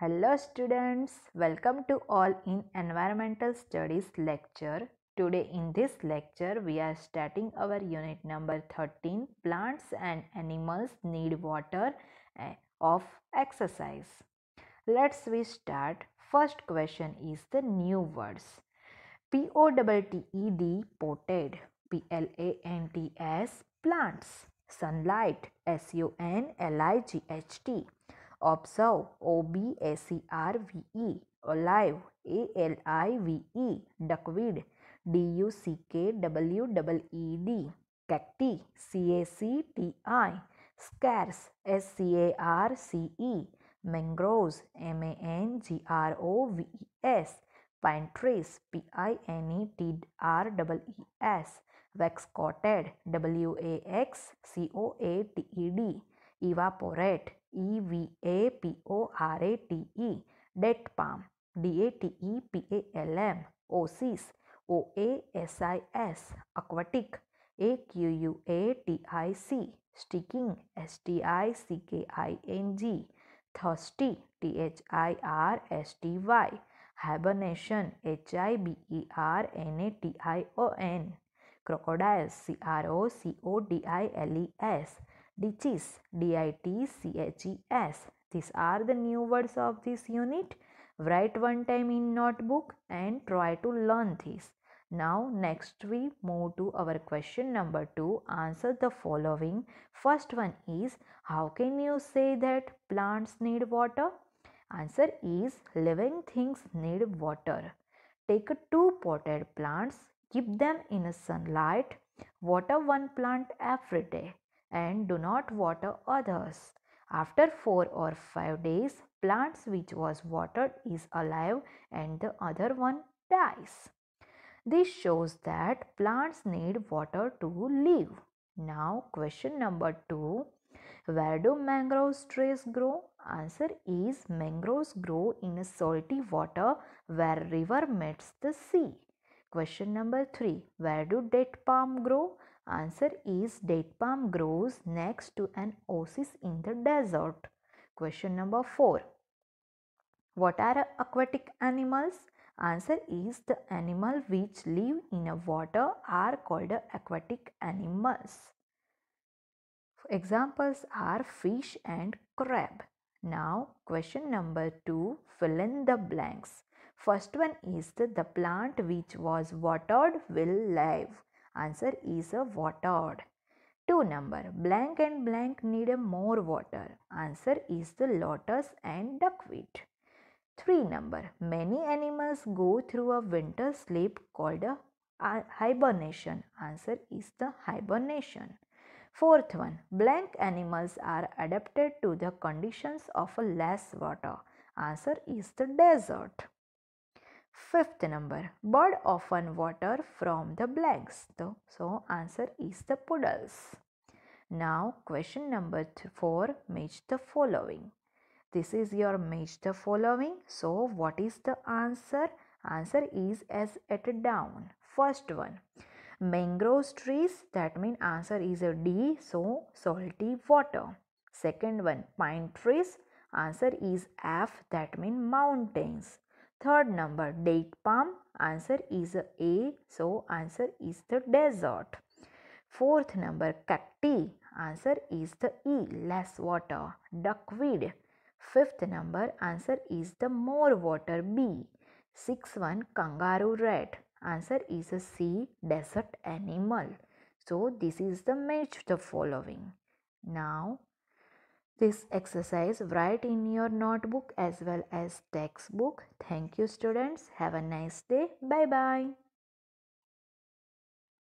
Hello students, welcome to all in Environmental Studies lecture. Today in this lecture we are starting our unit number 13 plants and animals need water eh, of exercise. Let's we start. First question is the new words. P O T T E D potted P L A N T S plants sunlight S U N L I G H T observe O B A E R V E alive A L I V E duckweed D U C K W double E D cacti C A C T I scarce S C A R C E mangrove M A N G R O V E S pine trees P I N E T R double E S wax coated W A X C O A T E D evaporate E V A P O R A T E date palm D A T E P A L M oasis O A S I S aquatic A Q U A T I C sticking S T I C K I N G thirsty T H I R S T Y hibernation H I B E R N A T I O N crocodiles C R O C O D I L E S ditches d-i-t-c-h-e-s these are the new words of this unit write one time in notebook and try to learn this now next we move to our question number 2 answer the following first one is how can you say that plants need water answer is living things need water take two potted plants keep them in sunlight water one plant every day and do not water others. After 4 or 5 days, plants which was watered is alive and the other one dies. This shows that plants need water to live. Now question number 2. Where do mangroves trees grow? Answer is mangroves grow in salty water where river meets the sea. Question number 3. Where do date palm grow? Answer is date palm grows next to an oasis in the desert. Question number 4. What are aquatic animals? Answer is the animal which live in a water are called aquatic animals. Examples are fish and crab. Now question number 2 fill in the blanks. First one is the, the plant which was watered will live. Answer is a watered. 2 number blank and blank need a more water answer is the lotus and duckweed 3 number many animals go through a winter sleep called a hibernation answer is the hibernation fourth one blank animals are adapted to the conditions of less water answer is the desert Fifth number, bird often water from the blanks. So answer is the puddles. Now question number 4 match the following. This is your match the following. So what is the answer? Answer is as at down. First one. Mangrove trees that mean answer is a D. So salty water. Second one pine trees answer is F that mean mountains. Third number date palm. Answer is A. So answer is the desert. Fourth number cacti. Answer is the E. Less water. Duckweed. Fifth number answer is the more water B. Sixth one kangaroo rat. Answer is a C. Desert animal. So this is the match the following. Now this exercise write in your notebook as well as textbook. Thank you students. Have a nice day. Bye bye.